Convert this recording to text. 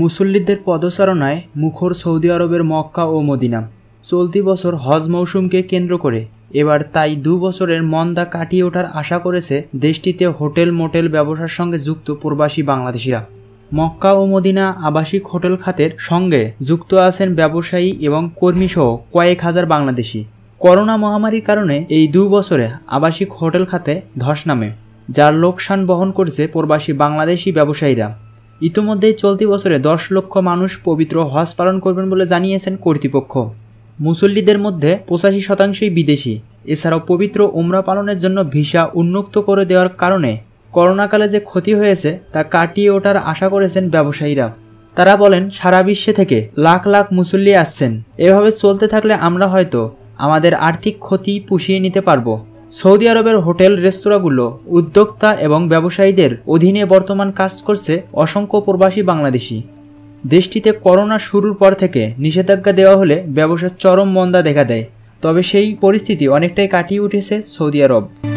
মুসল্লিদের পদচারণায় মুখর সৌদি আরবের মক্কা ও মদিনা চলতি বছর হজ মৌসুমকে কেন্দ্র করে এবার তাই দু বছরের মন্দা কাটিয়ে ওঠার আশা করেছে দেশটিতে হোটেল মোটেল ব্যবসার সঙ্গে যুক্ত প্রবাসী বাংলাদেশিরা মক্কা ও মদিনা আবাসিক হোটেল খাতের সঙ্গে যুক্ত আছেন ব্যবসায়ী এবং কর্মীসহ কয়েক হাজার বাংলাদেশি করোনা মহামারীর কারণে এই দু বছরে আবাসিক হোটেল খাতে ধস নামে যার লোকসান বহন করেছে প্রবাসী বাংলাদেশি ব্যবসায়ীরা ইতোমধ্যেই চলতি বছরে দশ লক্ষ মানুষ পবিত্র হজ পালন করবেন বলে জানিয়েছেন কর্তৃপক্ষ মুসল্লিদের মধ্যে পঁচাশি শতাংশই বিদেশি এছাড়াও পবিত্র উমরা পালনের জন্য ভিসা উন্মুক্ত করে দেওয়ার কারণে করোনাকালে যে ক্ষতি হয়েছে তা কাটিয়ে ওঠার আশা করেছেন ব্যবসায়ীরা তারা বলেন সারা বিশ্বে থেকে লাখ লাখ মুসল্লি আসছেন এভাবে চলতে থাকলে আমরা হয়তো আমাদের আর্থিক ক্ষতি পুষিয়ে নিতে পারবো সৌদি আরবের হোটেল রেস্তোরাঁগুলো উদ্যোক্তা এবং ব্যবসায়ীদের অধীনে বর্তমান কাজ করছে অসংখ্য প্রবাসী বাংলাদেশি দেশটিতে করোনা শুরুর পর থেকে নিষেধাজ্ঞা দেওয়া হলে ব্যবসার চরম মন্দা দেখা দেয় তবে সেই পরিস্থিতি অনেকটাই কাটিয়ে উঠেছে সৌদি আরব